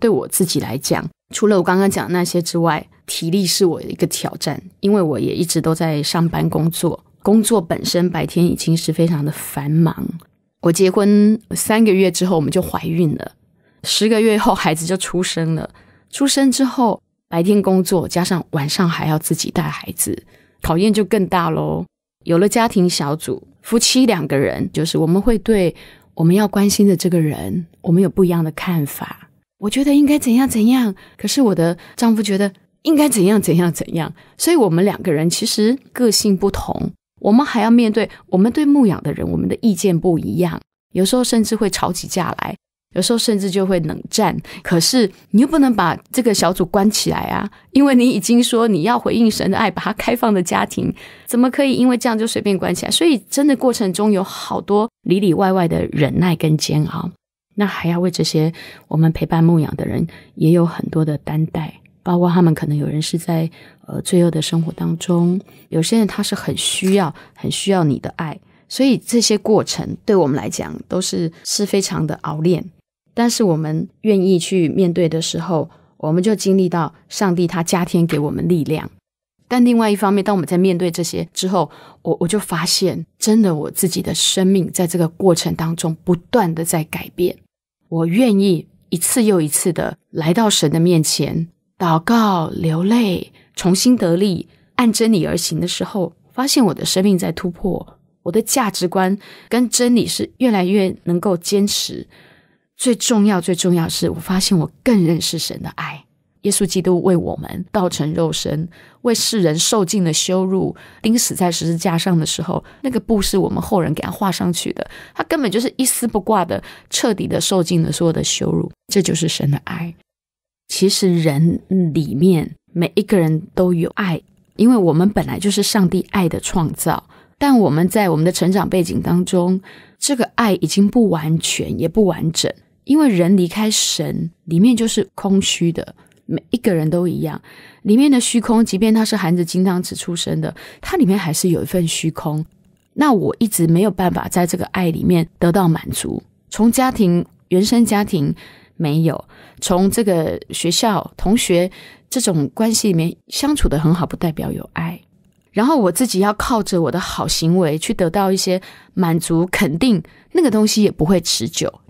对我自己来讲，除了我刚刚讲那些之外，体力是我的一个挑战，因为我也一直都在上班工作，工作本身白天已经是非常的繁忙。我结婚三个月之后我们就怀孕了，十个月后孩子就出生了。出生之后，白天工作，加上晚上还要自己带孩子。考验就更大喽。有了家庭小组，夫妻两个人，就是我们会对我们要关心的这个人，我们有不一样的看法。我觉得应该怎样怎样，可是我的丈夫觉得应该怎样怎样怎样。所以，我们两个人其实个性不同，我们还要面对我们对牧养的人，我们的意见不一样，有时候甚至会吵起架来。有时候甚至就会冷战，可是你又不能把这个小组关起来啊，因为你已经说你要回应神的爱，把它开放的家庭，怎么可以因为这样就随便关起来？所以真的过程中有好多里里外外的忍耐跟煎熬，那还要为这些我们陪伴牧养的人也有很多的担待，包括他们可能有人是在呃罪恶的生活当中，有些人他是很需要很需要你的爱，所以这些过程对我们来讲都是是非常的熬练。但是我们愿意去面对的时候，我们就经历到上帝他加添给我们力量。但另外一方面，当我们在面对这些之后，我我就发现，真的我自己的生命在这个过程当中不断的在改变。我愿意一次又一次的来到神的面前祷告、流泪、重新得力、按真理而行的时候，发现我的生命在突破，我的价值观跟真理是越来越能够坚持。最重要，最重要是我发现我更认识神的爱。耶稣基督为我们道成肉身，为世人受尽了羞辱，钉死在十字架上的时候，那个布是我们后人给他画上去的，他根本就是一丝不挂的，彻底的受尽了所有的羞辱。这就是神的爱。其实人里面每一个人都有爱，因为我们本来就是上帝爱的创造，但我们在我们的成长背景当中，这个爱已经不完全，也不完整。因为人离开神，里面就是空虚的。每一个人都一样，里面的虚空，即便他是含着金汤匙出生的，它里面还是有一份虚空。那我一直没有办法在这个爱里面得到满足。从家庭、原生家庭没有，从这个学校、同学这种关系里面相处的很好，不代表有爱。然后我自己要靠着我的好行为去得到一些满足、肯定，那个东西也不会持久。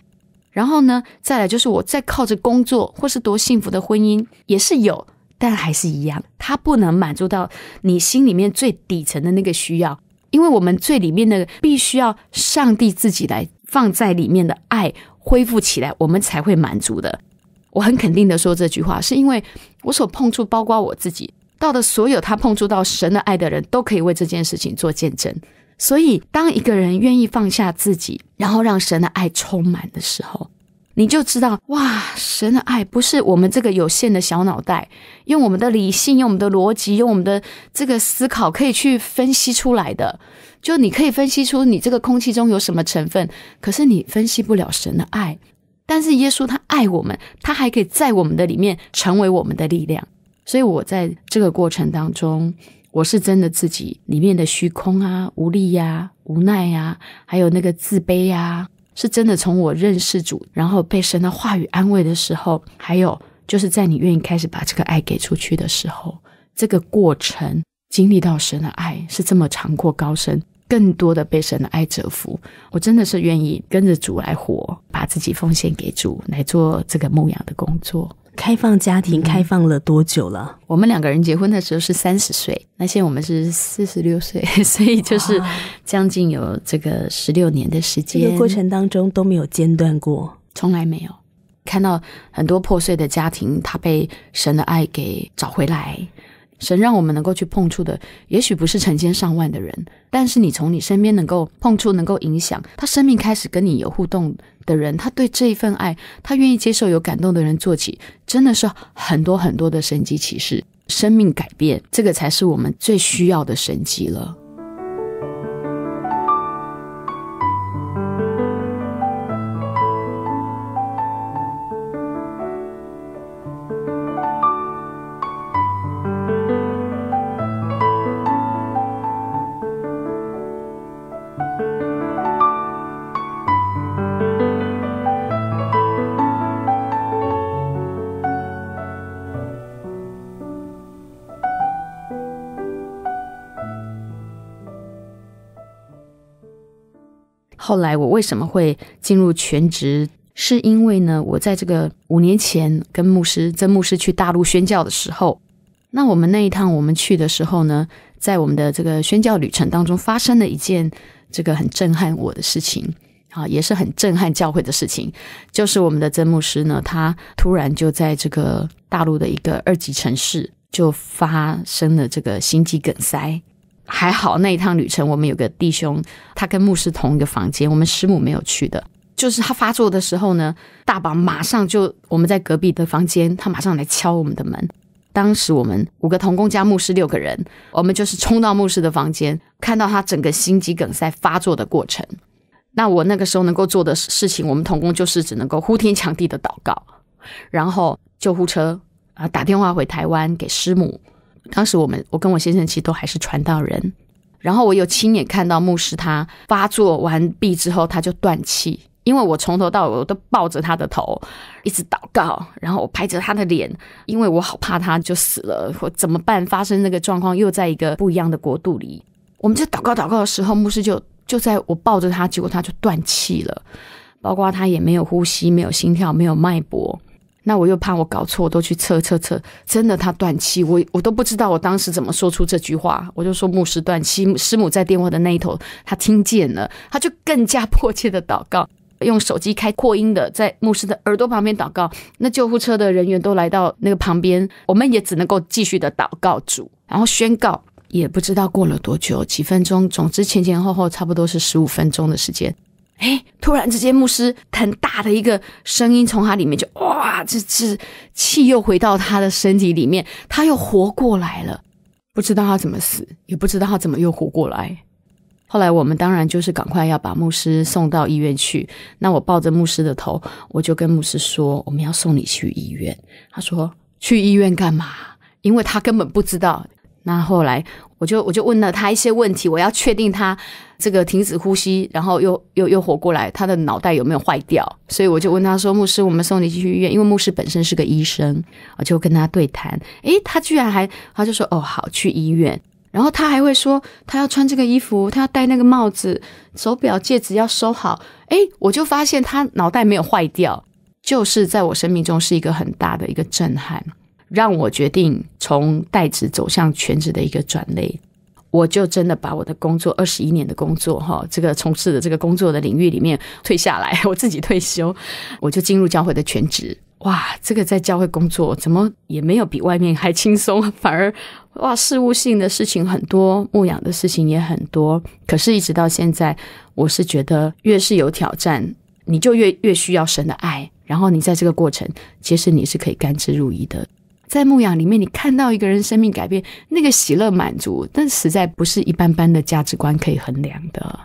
然后呢，再来就是我再靠着工作或是多幸福的婚姻也是有，但还是一样，它不能满足到你心里面最底层的那个需要，因为我们最里面的必须要上帝自己来放在里面的爱恢复起来，我们才会满足的。我很肯定的说这句话，是因为我所碰触，包括我自己到的所有他碰触到神的爱的人都可以为这件事情做见证。所以，当一个人愿意放下自己，然后让神的爱充满的时候，你就知道，哇，神的爱不是我们这个有限的小脑袋用我们的理性、用我们的逻辑、用我们的这个思考可以去分析出来的。就你可以分析出你这个空气中有什么成分，可是你分析不了神的爱。但是耶稣他爱我们，他还可以在我们的里面成为我们的力量。所以我在这个过程当中。我是真的自己里面的虚空啊，无力呀，无奈呀，还有那个自卑呀，是真的从我认识主，然后被神的话语安慰的时候，还有就是在你愿意开始把这个爱给出去的时候，这个过程经历到神的爱是这么长阔高深。更多的被神的爱折服，我真的是愿意跟着主来活，把自己奉献给主来做这个牧养的工作。开放家庭开放了多久了？我们两个人结婚的时候是三十岁，那现在我们是四十六岁，所以就是将近有这个十六年的时间，这个过程当中都没有间断过，从来没有看到很多破碎的家庭，他被神的爱给找回来。神让我们能够去碰触的，也许不是成千上万的人，但是你从你身边能够碰触、能够影响他生命开始跟你有互动的人，他对这一份爱，他愿意接受有感动的人做起，真的是很多很多的神级启示，生命改变，这个才是我们最需要的神级了。后来我为什么会进入全职？是因为呢，我在这个五年前跟牧师曾牧师去大陆宣教的时候，那我们那一趟我们去的时候呢，在我们的这个宣教旅程当中，发生了一件这个很震撼我的事情，啊，也是很震撼教会的事情，就是我们的曾牧师呢，他突然就在这个大陆的一个二级城市，就发生了这个心肌梗塞。还好那一趟旅程，我们有个弟兄，他跟牧师同一个房间，我们师母没有去的。就是他发作的时候呢，大宝马上就我们在隔壁的房间，他马上来敲我们的门。当时我们五个童工加牧师六个人，我们就是冲到牧师的房间，看到他整个心肌梗塞发作的过程。那我那个时候能够做的事情，我们童工就是只能够呼天抢地的祷告，然后救护车啊打电话回台湾给师母。当时我们，我跟我先生其实都还是传道人，然后我有亲眼看到牧师他发作完毕之后，他就断气。因为我从头到尾我都抱着他的头，一直祷告，然后我拍着他的脸，因为我好怕他就死了，我怎么办？发生那个状况又在一个不一样的国度里，我们在祷告祷告的时候，牧师就就在我抱着他，结果他就断气了，包括他也没有呼吸，没有心跳，没有脉搏。那我又怕我搞错，都去测测测。真的，他断气，我我都不知道我当时怎么说出这句话。我就说牧师断气，师母在电话的那一头，他听见了，他就更加迫切的祷告，用手机开扩音的，在牧师的耳朵旁边祷告。那救护车的人员都来到那个旁边，我们也只能够继续的祷告主，然后宣告。也不知道过了多久，几分钟，总之前前后后差不多是十五分钟的时间。哎，突然之间，牧师很大的一个声音从他里面就哇，这这气又回到他的身体里面，他又活过来了。不知道他怎么死，也不知道他怎么又活过来。后来我们当然就是赶快要把牧师送到医院去。那我抱着牧师的头，我就跟牧师说：“我们要送你去医院。”他说：“去医院干嘛？”因为他根本不知道。那后来，我就我就问了他一些问题，我要确定他这个停止呼吸，然后又又又活过来，他的脑袋有没有坏掉？所以我就问他说：“牧师，我们送你去医院，因为牧师本身是个医生。”我就跟他对谈，诶，他居然还，他就说：“哦，好，去医院。”然后他还会说，他要穿这个衣服，他要戴那个帽子，手表、戒指要收好。诶，我就发现他脑袋没有坏掉，就是在我生命中是一个很大的一个震撼。让我决定从代职走向全职的一个转类，我就真的把我的工作二十一年的工作哈，这个从事的这个工作的领域里面退下来，我自己退休，我就进入教会的全职。哇，这个在教会工作怎么也没有比外面还轻松，反而哇，事务性的事情很多，牧养的事情也很多。可是，一直到现在，我是觉得越是有挑战，你就越越需要神的爱，然后你在这个过程，其实你是可以甘之如饴的。在牧养里面，你看到一个人生命改变，那个喜乐满足，但实在不是一般般的价值观可以衡量的。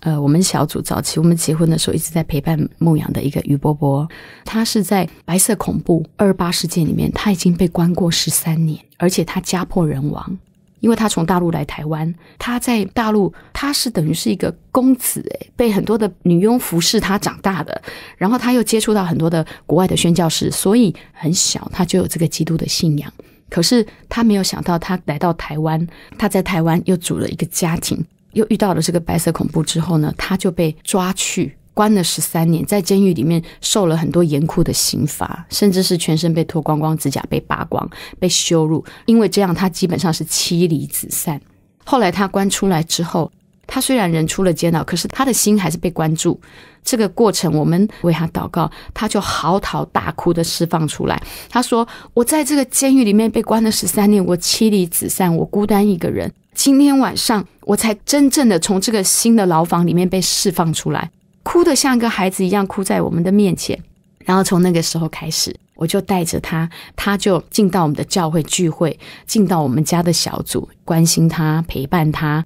呃，我们小组早期我们结婚的时候，一直在陪伴牧养的一个于伯伯，他是在白色恐怖二八事件里面，他已经被关过十三年，而且他家破人亡。因为他从大陆来台湾，他在大陆他是等于是一个公子诶，被很多的女佣服侍他长大的，然后他又接触到很多的国外的宣教师，所以很小他就有这个基督的信仰。可是他没有想到，他来到台湾，他在台湾又组了一个家庭，又遇到了这个白色恐怖之后呢，他就被抓去。关了十三年，在监狱里面受了很多严酷的刑罚，甚至是全身被脱光光，指甲被拔光，被羞辱。因为这样，他基本上是妻离子散。后来他关出来之后，他虽然人出了监牢，可是他的心还是被关住。这个过程，我们为他祷告，他就嚎啕大哭的释放出来。他说：“我在这个监狱里面被关了十三年，我妻离子散，我孤单一个人。今天晚上，我才真正的从这个新的牢房里面被释放出来。”哭的像个孩子一样哭在我们的面前，然后从那个时候开始，我就带着他，他就进到我们的教会聚会，进到我们家的小组，关心他，陪伴他。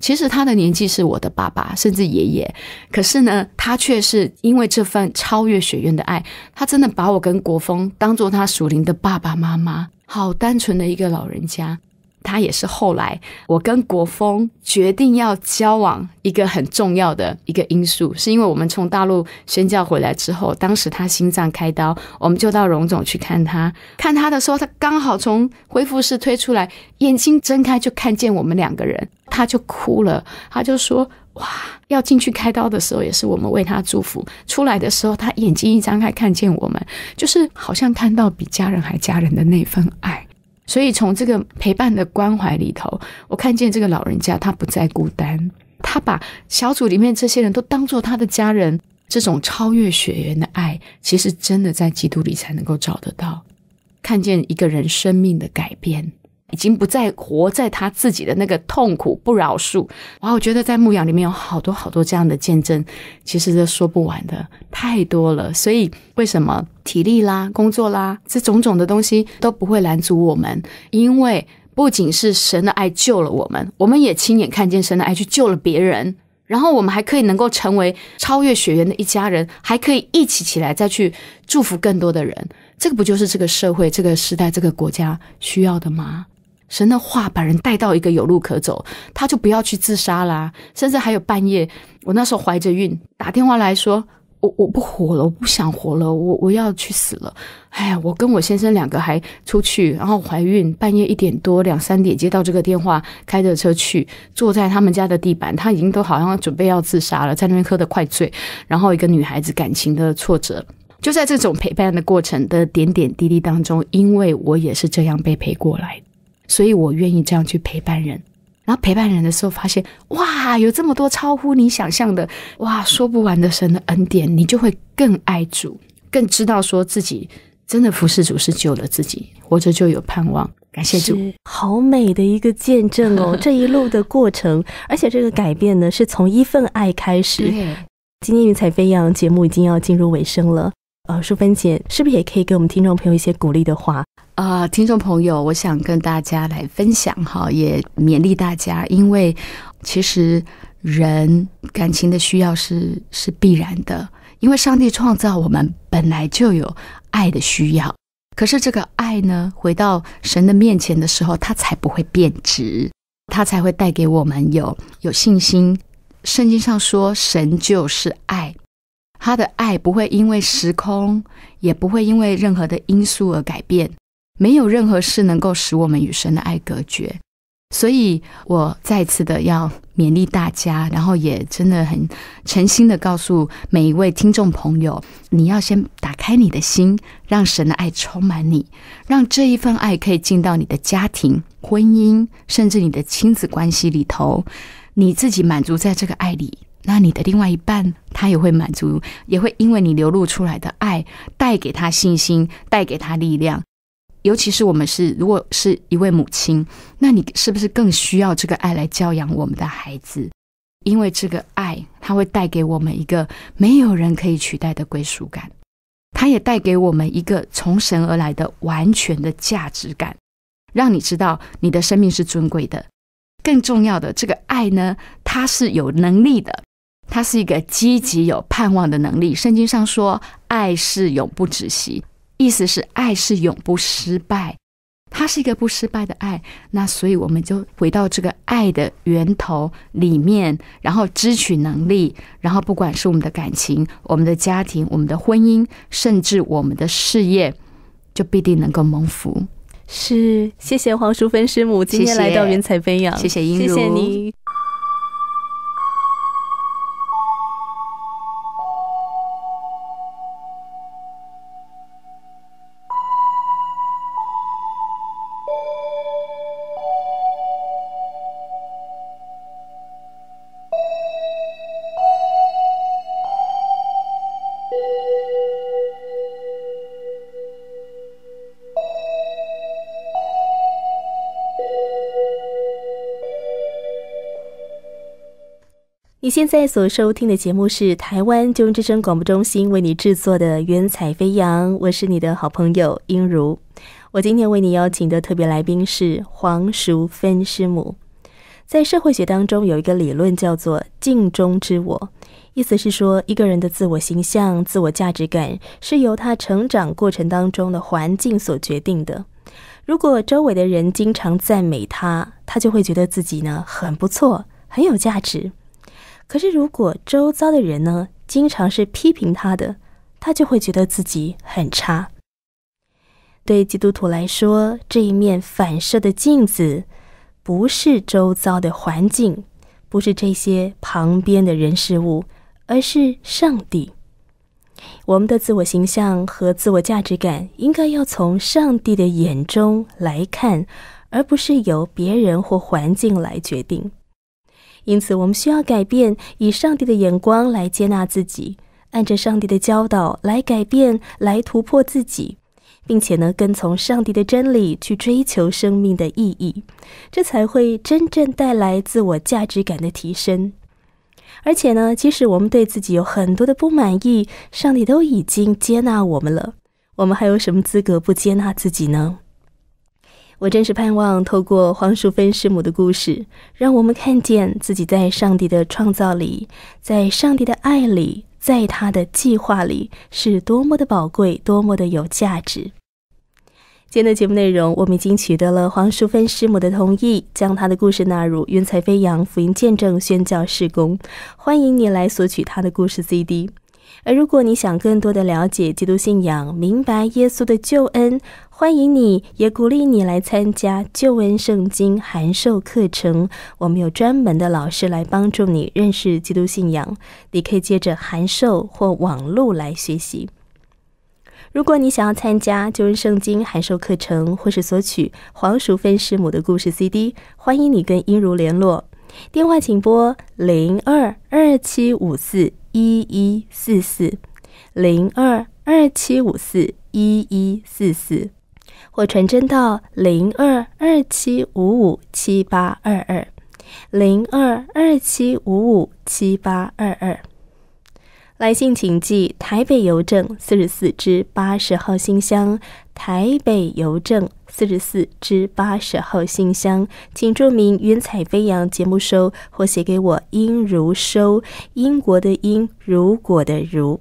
其实他的年纪是我的爸爸，甚至爷爷，可是呢，他却是因为这份超越血缘的爱，他真的把我跟国峰当做他属灵的爸爸妈妈。好单纯的一个老人家。他也是后来，我跟国峰决定要交往一个很重要的一个因素，是因为我们从大陆宣教回来之后，当时他心脏开刀，我们就到荣总去看他。看他的时候，他刚好从恢复室推出来，眼睛睁开就看见我们两个人，他就哭了。他就说：“哇，要进去开刀的时候，也是我们为他祝福。出来的时候，他眼睛一张开，看见我们，就是好像看到比家人还家人的那份爱。”所以从这个陪伴的关怀里头，我看见这个老人家他不再孤单，他把小组里面这些人都当做他的家人。这种超越血缘的爱，其实真的在基督里才能够找得到，看见一个人生命的改变。已经不再活在他自己的那个痛苦不饶恕。哇，我觉得在牧羊里面有好多好多这样的见证，其实这说不完的，太多了。所以为什么体力啦、工作啦这种种的东西都不会拦阻我们？因为不仅是神的爱救了我们，我们也亲眼看见神的爱去救了别人。然后我们还可以能够成为超越血缘的一家人，还可以一起起来再去祝福更多的人。这个不就是这个社会、这个时代、这个国家需要的吗？神的话把人带到一个有路可走，他就不要去自杀啦。甚至还有半夜，我那时候怀着孕，打电话来说：“我我不活了，我不想活了，我我要去死了。”哎呀，我跟我先生两个还出去，然后怀孕半夜一点多、两三点接到这个电话，开着车去，坐在他们家的地板，他已经都好像准备要自杀了，在那边喝得快醉。然后一个女孩子感情的挫折，就在这种陪伴的过程的点点滴滴当中，因为我也是这样被陪过来。的。所以我愿意这样去陪伴人，然后陪伴人的时候，发现哇，有这么多超乎你想象的哇，说不完的神的恩典，你就会更爱主，更知道说自己真的服侍主是救了自己，活着就有盼望。感谢主，好美的一个见证哦！这一路的过程，而且这个改变呢，是从一份爱开始。今天云彩飞扬节目已经要进入尾声了，呃，淑芬姐是不是也可以给我们听众朋友一些鼓励的话？啊，听众朋友，我想跟大家来分享哈，也勉励大家，因为其实人感情的需要是是必然的，因为上帝创造我们本来就有爱的需要。可是这个爱呢，回到神的面前的时候，它才不会变质，它才会带给我们有有信心。圣经上说，神就是爱，他的爱不会因为时空，也不会因为任何的因素而改变。没有任何事能够使我们与神的爱隔绝，所以我再次的要勉励大家，然后也真的很诚心的告诉每一位听众朋友：，你要先打开你的心，让神的爱充满你，让这一份爱可以进到你的家庭、婚姻，甚至你的亲子关系里头，你自己满足在这个爱里，那你的另外一半他也会满足，也会因为你流露出来的爱带给他信心，带给他力量。尤其是我们是，如果是一位母亲，那你是不是更需要这个爱来教养我们的孩子？因为这个爱，它会带给我们一个没有人可以取代的归属感，它也带给我们一个从神而来的完全的价值感，让你知道你的生命是尊贵的。更重要的，这个爱呢，它是有能力的，它是一个积极有盼望的能力。圣经上说：“爱是永不止息。”意思是爱是永不失败，它是一个不失败的爱。那所以我们就回到这个爱的源头里面，然后支取能力，然后不管是我们的感情、我们的家庭、我们的婚姻，甚至我们的事业，就必定能够蒙福。是，谢谢黄淑芬师母今天来到云彩飞扬，谢谢英如，谢谢你。你现在所收听的节目是台湾中之声广播中心为你制作的《云彩飞扬》，我是你的好朋友英茹。我今天为你邀请的特别来宾是黄淑芬师母。在社会学当中有一个理论叫做“镜中之我”，意思是说，一个人的自我形象、自我价值感是由他成长过程当中的环境所决定的。如果周围的人经常赞美他，他就会觉得自己呢很不错，很有价值。可是，如果周遭的人呢，经常是批评他的，他就会觉得自己很差。对基督徒来说，这一面反射的镜子，不是周遭的环境，不是这些旁边的人事物，而是上帝。我们的自我形象和自我价值感，应该要从上帝的眼中来看，而不是由别人或环境来决定。因此，我们需要改变，以上帝的眼光来接纳自己，按着上帝的教导来改变，来突破自己，并且呢，跟从上帝的真理去追求生命的意义，这才会真正带来自我价值感的提升。而且呢，即使我们对自己有很多的不满意，上帝都已经接纳我们了，我们还有什么资格不接纳自己呢？我真是盼望透过黄淑芬师母的故事，让我们看见自己在上帝的创造里，在上帝的爱里，在他的计划里是多么的宝贵，多么的有价值。今天的节目内容，我们已经取得了黄淑芬师母的同意，将她的故事纳入“云彩飞扬”福音见证宣教事工。欢迎你来索取她的故事 CD。而如果你想更多的了解基督信仰，明白耶稣的救恩，欢迎你，也鼓励你来参加救恩圣经函授课程。我们有专门的老师来帮助你认识基督信仰。你可以借着函授或网路来学习。如果你想要参加救恩圣经函授课程，或是索取《黄鼠分师母的故事》CD，欢迎你跟英如联络。电话请拨零二二七五四。一一四四零二二七五四一一四四，或传真到零二二七五五七八二二零二二七五五七八二二。来信请寄台北邮政四十四支八十号信箱，台北邮政四十四支八十号信箱，请注明“云彩飞扬”节目收，或写给我“音如收”，“英国的“英”，如果”的“如”。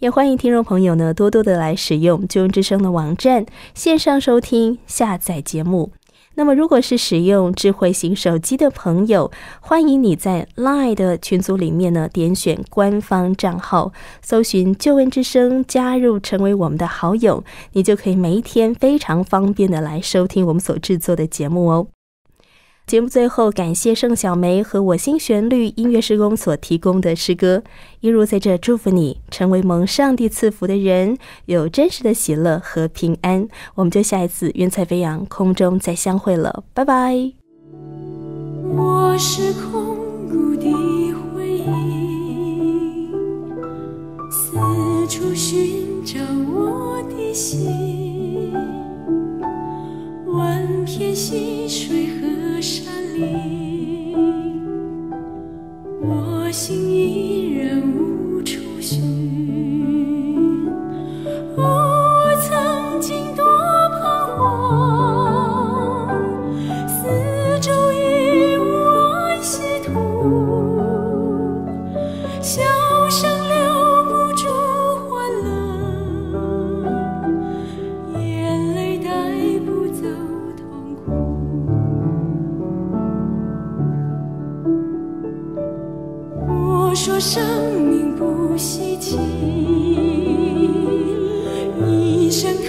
也欢迎听众朋友呢多多的来使用《新之声》的网站线上收听、下载节目。那么，如果是使用智慧型手机的朋友，欢迎你在 Line 的群组里面呢，点选官方账号，搜寻“救问之声”，加入成为我们的好友，你就可以每一天非常方便的来收听我们所制作的节目哦。节目最后，感谢盛小梅和我心旋律音乐施工所提供的诗歌。一如在这祝福你，成为蒙上帝赐福的人，有真实的喜乐和平安。我们就下一次云彩飞扬空中再相会了，拜拜。我我的回忆，四处寻找心。万片溪水和山林，我心依然无处寻。都说生命不稀奇，一生。